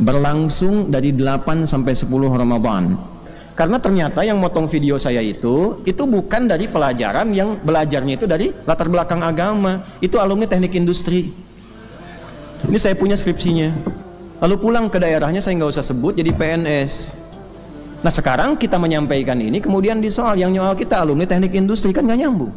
berlangsung dari 8 sampai 10 Ramadan. Karena ternyata yang motong video saya itu, itu bukan dari pelajaran yang belajarnya itu dari latar belakang agama. Itu alumni teknik industri. Ini saya punya skripsinya. Lalu pulang ke daerahnya saya nggak usah sebut jadi PNS. Nah sekarang kita menyampaikan ini kemudian di soal yang nyoal kita alumni teknik industri kan nggak nyambung.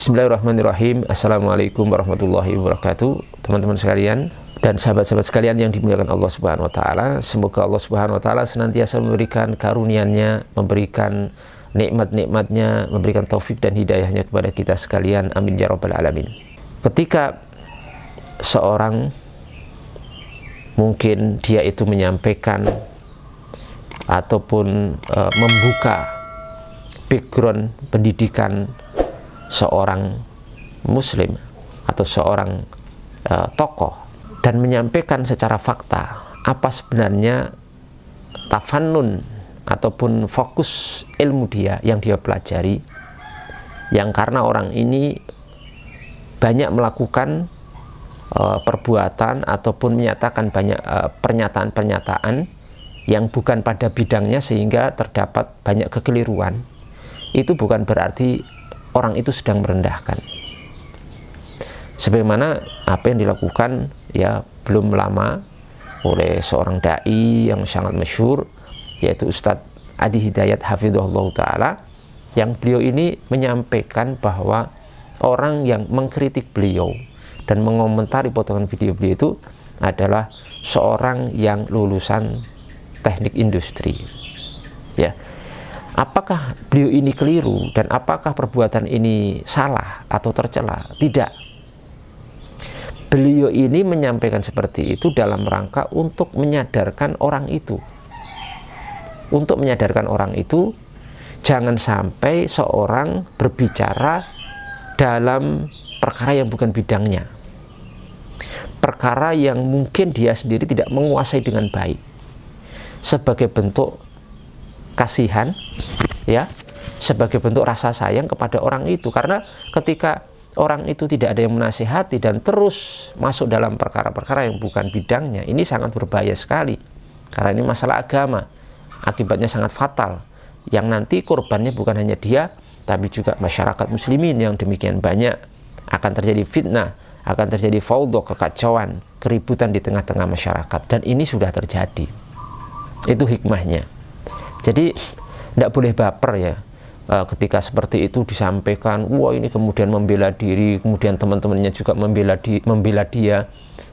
Bismillahirrahmanirrahim. Assalamualaikum warahmatullahi wabarakatuh. Teman-teman sekalian, dan sahabat-sahabat sekalian yang dimuliakan Allah Subhanahu wa taala, semoga Allah Subhanahu wa taala senantiasa memberikan karunia-Nya, memberikan nikmat-nikmatnya, memberikan taufik dan hidayahnya kepada kita sekalian. Amin ya rabbal alamin. Ketika seorang mungkin dia itu menyampaikan ataupun e, membuka background pendidikan seorang muslim atau seorang e, tokoh dan menyampaikan secara fakta apa sebenarnya tafannun ataupun fokus ilmu dia yang dia pelajari yang karena orang ini banyak melakukan uh, perbuatan ataupun menyatakan banyak eh, pernyataan-pernyataan uh, yang bukan pada bidangnya sehingga terdapat banyak kekeliruan itu bukan berarti orang itu sedang merendahkan sebagaimana apa yang dilakukan ya belum lama oleh seorang dai yang sangat masyhur yaitu Ustadz Adi Hidayat Hafidhullah Ta'ala yang beliau ini menyampaikan bahwa orang yang mengkritik beliau dan mengomentari potongan video beliau itu adalah seorang yang lulusan teknik industri ya apakah beliau ini keliru dan apakah perbuatan ini salah atau tercela tidak beliau ini menyampaikan seperti itu dalam rangka untuk menyadarkan orang itu. Untuk menyadarkan orang itu, jangan sampai seorang berbicara dalam perkara yang bukan bidangnya. Perkara yang mungkin dia sendiri tidak menguasai dengan baik. Sebagai bentuk kasihan, ya, sebagai bentuk rasa sayang kepada orang itu. Karena ketika orang itu tidak ada yang menasihati dan terus masuk dalam perkara-perkara yang bukan bidangnya, ini sangat berbahaya sekali. Karena ini masalah agama, akibatnya sangat fatal. Yang nanti korbannya bukan hanya dia, tapi juga masyarakat muslimin yang demikian banyak. Akan terjadi fitnah, akan terjadi faudo, kekacauan, keributan di tengah-tengah masyarakat. Dan ini sudah terjadi. Itu hikmahnya. Jadi, tidak boleh baper ya Eh, ketika seperti itu disampaikan wah ini kemudian membela diri kemudian teman-temannya juga membela di membela dia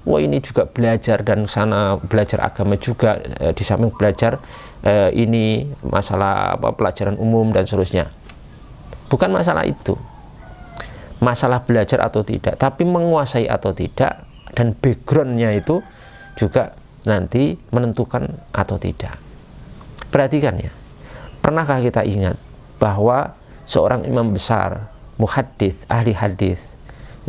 wah ini juga belajar dan sana belajar agama juga e, di samping belajar e, ini masalah apa pelajaran umum dan seterusnya bukan masalah itu masalah belajar atau tidak tapi menguasai atau tidak dan backgroundnya itu juga nanti menentukan atau tidak perhatikan ya pernahkah kita ingat bahwa seorang imam besar, muhaddis, ahli hadis,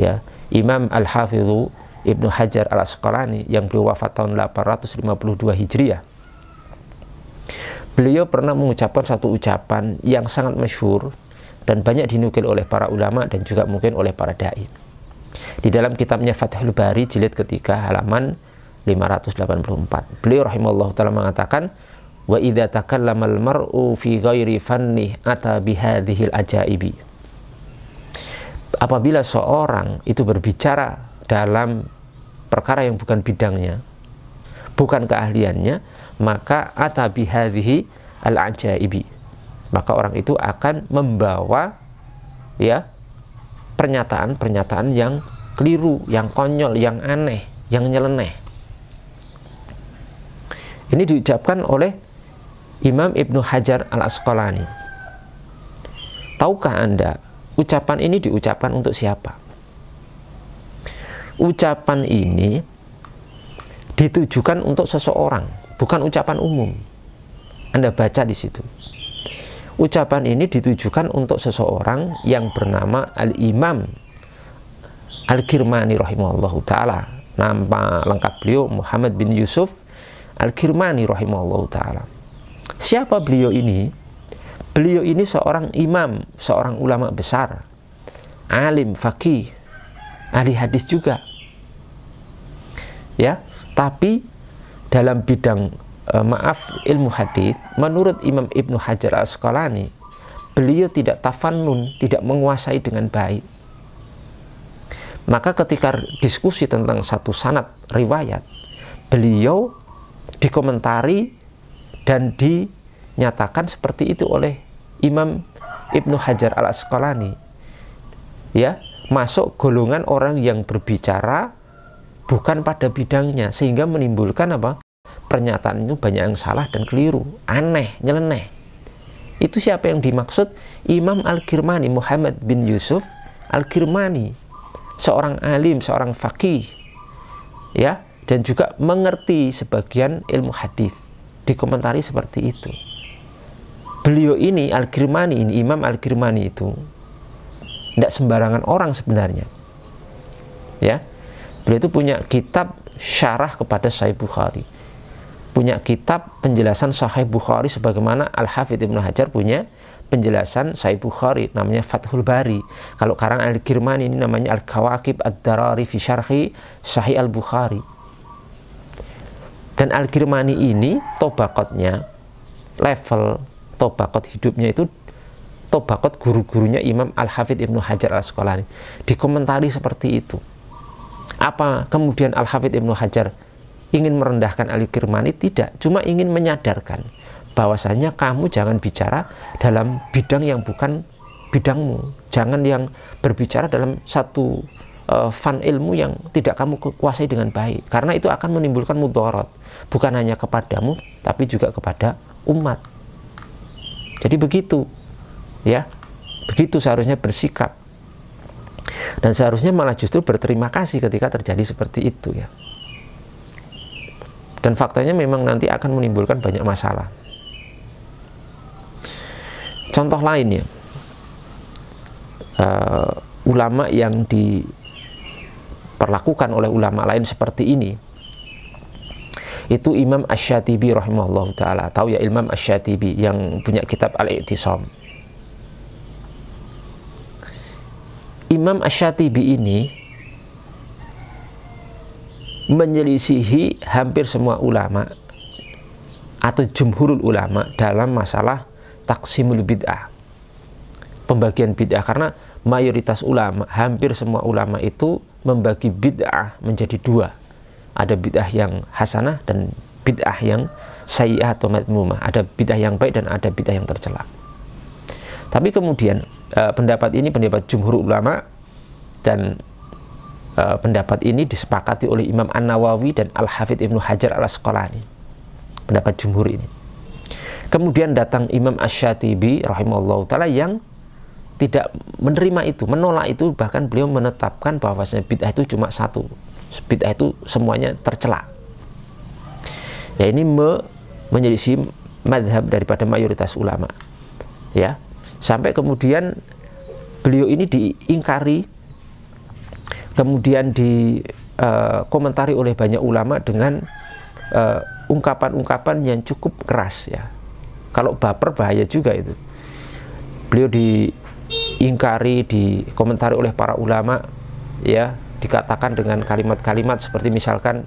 ya, Imam Al-Hafidhu Ibnu Hajar Al-Asqalani yang beliau wafat tahun 852 Hijriah. Beliau pernah mengucapkan satu ucapan yang sangat masyhur dan banyak dinukil oleh para ulama dan juga mungkin oleh para dai. Di dalam kitabnya Fathul Bari jilid ketiga halaman 584. Beliau rahimahullah taala mengatakan, wa idza takallama al-mar'u fi ghairi fanni ata bihadhil ajaibi apabila seorang itu berbicara dalam perkara yang bukan bidangnya bukan keahliannya maka ata bihadhihi al-ajaibi maka orang itu akan membawa ya pernyataan-pernyataan yang keliru, yang konyol, yang aneh, yang nyeleneh. Ini diucapkan oleh Imam Ibnu Hajar Al-Asqalani. Tahukah Anda, ucapan ini diucapkan untuk siapa? Ucapan ini ditujukan untuk seseorang, bukan ucapan umum. Anda baca di situ. Ucapan ini ditujukan untuk seseorang yang bernama Al-Imam Al-Kirmani rahimahullah taala. Nama lengkap beliau Muhammad bin Yusuf Al-Kirmani rahimahullah taala. Siapa beliau ini? Beliau ini seorang imam, seorang ulama besar, alim, fakih, ahli hadis juga. Ya, tapi dalam bidang e, maaf ilmu hadis, menurut Imam Ibnu Hajar al Asqalani, beliau tidak tafannun, tidak menguasai dengan baik. Maka ketika diskusi tentang satu sanat riwayat, beliau dikomentari dan dinyatakan seperti itu oleh Imam Ibnu Hajar Al Asqalani. Ya, masuk golongan orang yang berbicara bukan pada bidangnya sehingga menimbulkan apa? pernyataan itu banyak yang salah dan keliru, aneh, nyeleneh. Itu siapa yang dimaksud? Imam Al-Kirmani Muhammad bin Yusuf Al-Kirmani, seorang alim, seorang fakih. Ya, dan juga mengerti sebagian ilmu hadis dikomentari seperti itu. Beliau ini Al-Kirmani ini Imam Al-Kirmani itu tidak sembarangan orang sebenarnya. Ya. Beliau itu punya kitab syarah kepada Sahih Bukhari. Punya kitab penjelasan Sahih Bukhari sebagaimana Al-Hafidz Ibnu Hajar punya penjelasan Sahih Bukhari namanya Fathul Bari. Kalau karang Al-Kirmani ini namanya Al-Kawakib Ad-Darari Fisharhi Sahih Al-Bukhari. Dan Al-Girmani ini tobakotnya, level tobakot hidupnya itu tobakot guru-gurunya Imam Al-Hafidh Ibnu Hajar Al-Asqalani. Dikomentari seperti itu. Apa kemudian Al-Hafidh Ibnu Hajar ingin merendahkan al girmani Tidak, cuma ingin menyadarkan bahwasanya kamu jangan bicara dalam bidang yang bukan bidangmu. Jangan yang berbicara dalam satu uh, fan ilmu yang tidak kamu kuasai dengan baik karena itu akan menimbulkan mudorot bukan hanya kepadamu tapi juga kepada umat jadi begitu ya begitu seharusnya bersikap dan seharusnya malah justru berterima kasih ketika terjadi seperti itu ya dan faktanya memang nanti akan menimbulkan banyak masalah contoh lainnya uh, eh, ulama yang di diperlakukan oleh ulama lain seperti ini itu Imam Ash-Shatibi rahimahullah ta'ala tahu ya Imam Ash-Shatibi yang punya kitab Al-Iqtisam Imam Ash-Shatibi ini menyelisihi hampir semua ulama atau jumhurul ulama dalam masalah taksimul bid'ah pembagian bid'ah karena mayoritas ulama hampir semua ulama itu membagi bid'ah menjadi dua. Ada bid'ah yang hasanah dan bid'ah yang sayyah atau madmumah. Ada bid'ah yang baik dan ada bid'ah yang tercela. Tapi kemudian eh, pendapat ini pendapat jumhur ulama dan eh, pendapat ini disepakati oleh Imam An-Nawawi dan Al-Hafidh Ibnu Hajar Al-Asqalani. Pendapat jumhur ini. Kemudian datang Imam Ash-Shatibi rahimahullah yang tidak menerima itu, menolak itu bahkan beliau menetapkan bahwasanya bid'ah itu cuma satu. Bid'ah itu semuanya tercela. Ya ini me, menyelisih madhab daripada mayoritas ulama. Ya. Sampai kemudian beliau ini diingkari kemudian dikomentari eh, uh, oleh banyak ulama dengan eh, ungkapan-ungkapan uh, ungkapan -ungkapan yang cukup keras ya. Kalau baper bahaya juga itu. Beliau di diingkari, dikomentari oleh para ulama ya, dikatakan dengan kalimat-kalimat seperti misalkan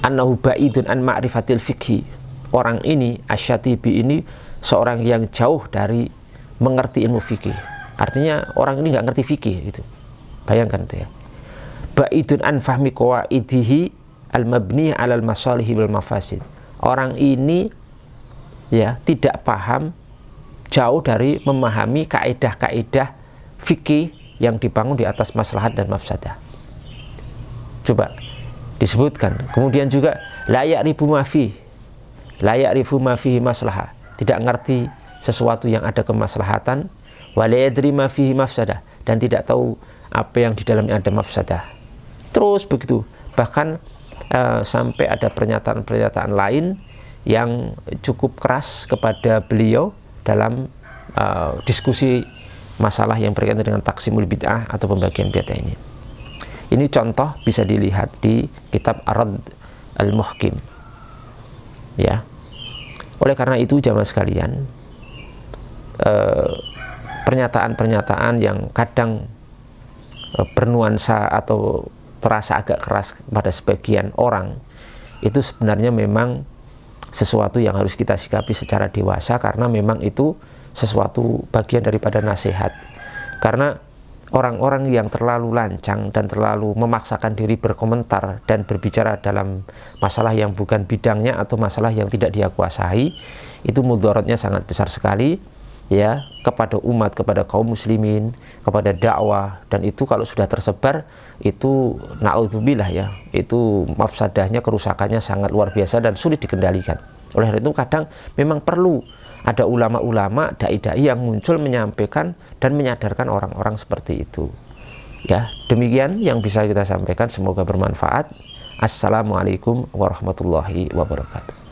annahu ba'idun an ma'rifatil fikhi. Orang ini Asyatibi ini seorang yang jauh dari mengerti ilmu fikih. Artinya orang ini nggak ngerti fikih gitu. Bayangkan itu ya. Ba'idun an fahmi qawaidihi al-mabni al masalihi wal mafasid. Orang ini ya tidak paham jauh dari memahami kaedah-kaedah fikih yang dibangun di atas maslahat dan mafsadah. Coba disebutkan. Kemudian juga layak ribu mafi, layak ribu mafi maslahah. Tidak ngerti sesuatu yang ada kemaslahatan, walayadri mafi mafsadah dan tidak tahu apa yang di dalamnya ada mafsadah. Terus begitu. Bahkan uh, sampai ada pernyataan-pernyataan lain yang cukup keras kepada beliau dalam uh, diskusi masalah yang berkaitan dengan taksimul bid'ah atau pembagian bid'ah ini. Ini contoh bisa dilihat di kitab Arad Al-Muhkim. Ya. Oleh karena itu jamaah sekalian, uh, pernyataan-pernyataan eh, yang kadang eh, bernuansa atau terasa agak keras pada sebagian orang itu sebenarnya memang sesuatu yang harus kita sikapi secara dewasa karena memang itu sesuatu bagian daripada nasihat. Karena orang-orang yang terlalu lancang dan terlalu memaksakan diri berkomentar dan berbicara dalam masalah yang bukan bidangnya atau masalah yang tidak dia kuasai itu mudaratnya sangat besar sekali ya kepada umat kepada kaum muslimin kepada dakwah dan itu kalau sudah tersebar itu naudzubillah ya itu mafsadahnya kerusakannya sangat luar biasa dan sulit dikendalikan oleh itu kadang memang perlu ada ulama-ulama dai-dai yang muncul menyampaikan dan menyadarkan orang-orang seperti itu ya demikian yang bisa kita sampaikan semoga bermanfaat assalamualaikum warahmatullahi wabarakatuh